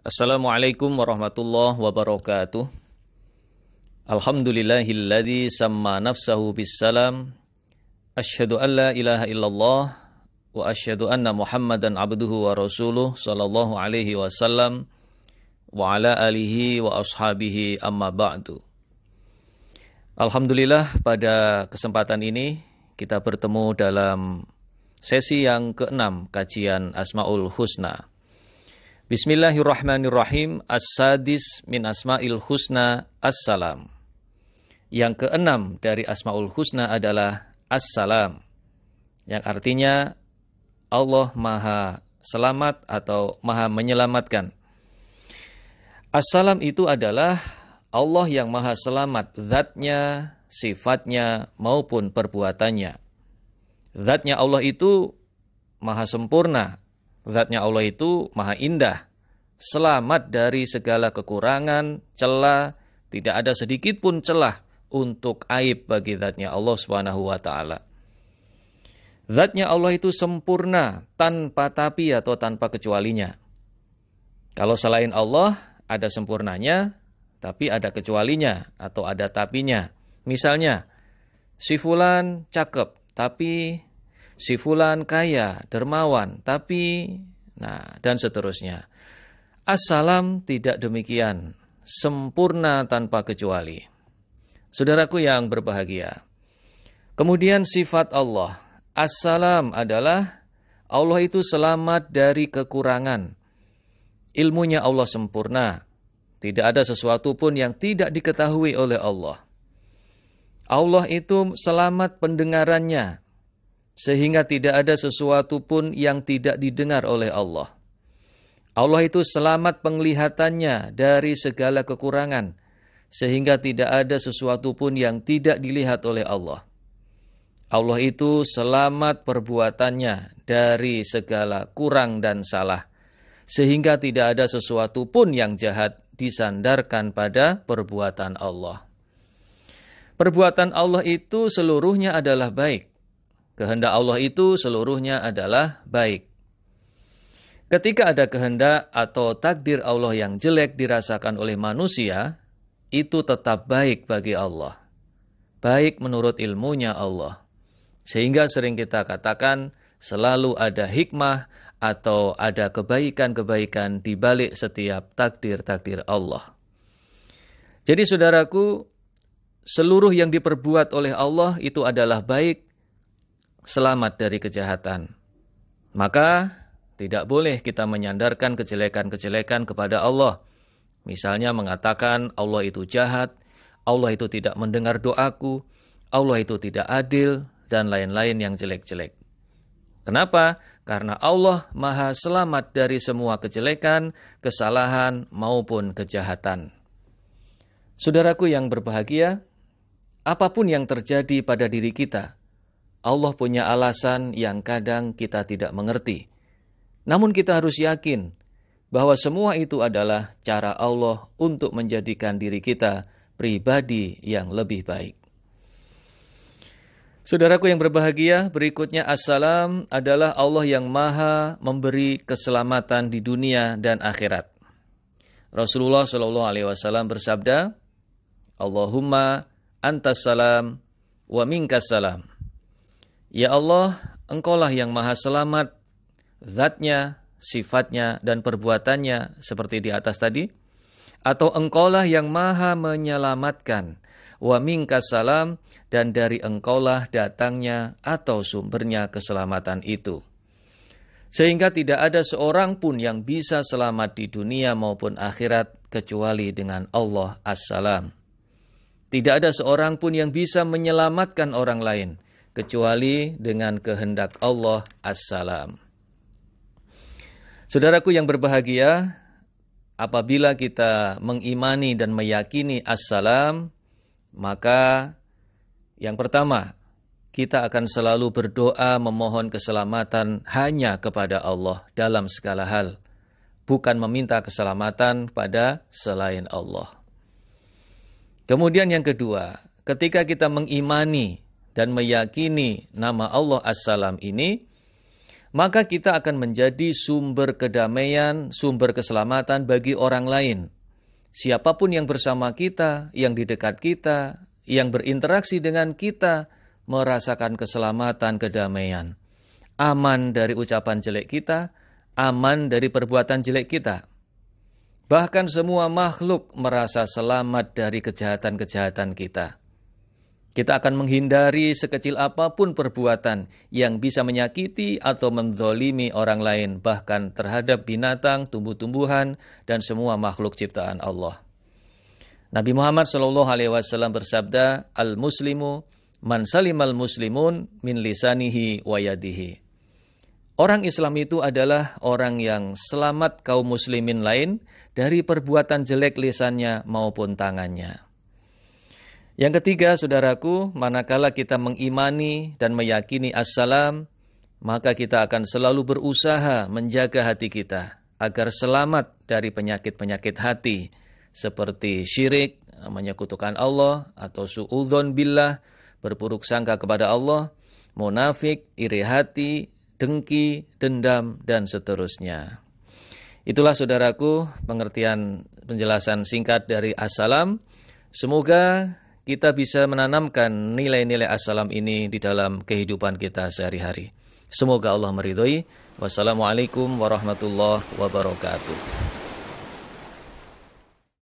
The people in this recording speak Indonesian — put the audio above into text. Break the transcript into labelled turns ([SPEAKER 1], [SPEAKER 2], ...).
[SPEAKER 1] Assalamualaikum warahmatullahi wabarakatuh. Alhamdulillahilladzi samma nafsahu bisalam. Asyhadu an la ilaha illallah wa asyhadu anna Muhammadan abduhu wa rasuluh sallallahu alaihi wasallam wa ala alihi wa ashabihi amma ba'du. Alhamdulillah pada kesempatan ini kita bertemu dalam sesi yang keenam kajian Asmaul Husna. Bismillahirrahmanirrahim. As-sadis min asma'il husna as-salam. Yang keenam dari asma'ul husna adalah as-salam. Yang artinya Allah maha selamat atau maha menyelamatkan. As-salam itu adalah Allah yang maha selamat zatnya, sifatnya maupun perbuatannya. Zatnya Allah itu maha sempurna. Zatnya Allah itu maha indah selamat dari segala kekurangan, celah, tidak ada sedikit pun celah untuk aib bagi zatnya Allah Subhanahu wa taala. Zatnya Allah itu sempurna tanpa tapi atau tanpa kecualinya. Kalau selain Allah ada sempurnanya tapi ada kecualinya atau ada tapinya. Misalnya si fulan cakep tapi si fulan kaya, dermawan tapi nah dan seterusnya. Assalam tidak demikian, sempurna tanpa kecuali. Saudaraku yang berbahagia. Kemudian sifat Allah. Assalam adalah Allah itu selamat dari kekurangan. Ilmunya Allah sempurna. Tidak ada sesuatu pun yang tidak diketahui oleh Allah. Allah itu selamat pendengarannya, sehingga tidak ada sesuatu pun yang tidak didengar oleh Allah. Allah itu selamat penglihatannya dari segala kekurangan, sehingga tidak ada sesuatu pun yang tidak dilihat oleh Allah. Allah itu selamat perbuatannya dari segala kurang dan salah, sehingga tidak ada sesuatu pun yang jahat disandarkan pada perbuatan Allah. Perbuatan Allah itu seluruhnya adalah baik. Kehendak Allah itu seluruhnya adalah baik. Ketika ada kehendak atau takdir Allah yang jelek dirasakan oleh manusia, itu tetap baik bagi Allah. Baik menurut ilmunya Allah. Sehingga sering kita katakan selalu ada hikmah atau ada kebaikan-kebaikan di balik setiap takdir-takdir Allah. Jadi saudaraku, seluruh yang diperbuat oleh Allah itu adalah baik, selamat dari kejahatan. Maka tidak boleh kita menyandarkan kejelekan-kejelekan kepada Allah. Misalnya mengatakan Allah itu jahat, Allah itu tidak mendengar doaku, Allah itu tidak adil, dan lain-lain yang jelek-jelek. Kenapa? Karena Allah Maha Selamat dari semua kejelekan, kesalahan, maupun kejahatan. Saudaraku yang berbahagia, apapun yang terjadi pada diri kita, Allah punya alasan yang kadang kita tidak mengerti. Namun kita harus yakin bahwa semua itu adalah cara Allah untuk menjadikan diri kita pribadi yang lebih baik. Saudaraku yang berbahagia, berikutnya assalam adalah Allah yang maha memberi keselamatan di dunia dan akhirat. Rasulullah Shallallahu Alaihi Wasallam bersabda, Allahumma antas salam wa minkas salam. Ya Allah, engkaulah yang maha selamat zatnya, sifatnya, dan perbuatannya seperti di atas tadi? Atau engkaulah yang maha menyelamatkan, wa mingkas salam, dan dari engkaulah datangnya atau sumbernya keselamatan itu. Sehingga tidak ada seorang pun yang bisa selamat di dunia maupun akhirat kecuali dengan Allah as-salam. Tidak ada seorang pun yang bisa menyelamatkan orang lain kecuali dengan kehendak Allah as-salam. Saudaraku yang berbahagia, apabila kita mengimani dan meyakini assalam, maka yang pertama, kita akan selalu berdoa memohon keselamatan hanya kepada Allah dalam segala hal, bukan meminta keselamatan pada selain Allah. Kemudian yang kedua, ketika kita mengimani dan meyakini nama Allah Assalam ini, maka kita akan menjadi sumber kedamaian, sumber keselamatan bagi orang lain. Siapapun yang bersama kita, yang di dekat kita, yang berinteraksi dengan kita, merasakan keselamatan, kedamaian. Aman dari ucapan jelek kita, aman dari perbuatan jelek kita. Bahkan semua makhluk merasa selamat dari kejahatan-kejahatan kita. Kita akan menghindari sekecil apapun perbuatan yang bisa menyakiti atau mendolimi orang lain, bahkan terhadap binatang, tumbuh-tumbuhan, dan semua makhluk ciptaan Allah. Nabi Muhammad SAW bersabda, "Al Muslimu man salimal muslimun min lisanihi yadihi. Orang Islam itu adalah orang yang selamat kaum muslimin lain dari perbuatan jelek lisannya maupun tangannya. Yang ketiga, saudaraku, manakala kita mengimani dan meyakini assalam, maka kita akan selalu berusaha menjaga hati kita agar selamat dari penyakit-penyakit hati seperti syirik, menyekutukan Allah atau suudzon billah, berpuruk sangka kepada Allah, munafik, iri hati, dengki, dendam dan seterusnya. Itulah saudaraku pengertian penjelasan singkat dari assalam. Semoga kita bisa menanamkan nilai-nilai assalam ini di dalam kehidupan kita sehari-hari. Semoga Allah meridhoi. Wassalamualaikum warahmatullahi wabarakatuh.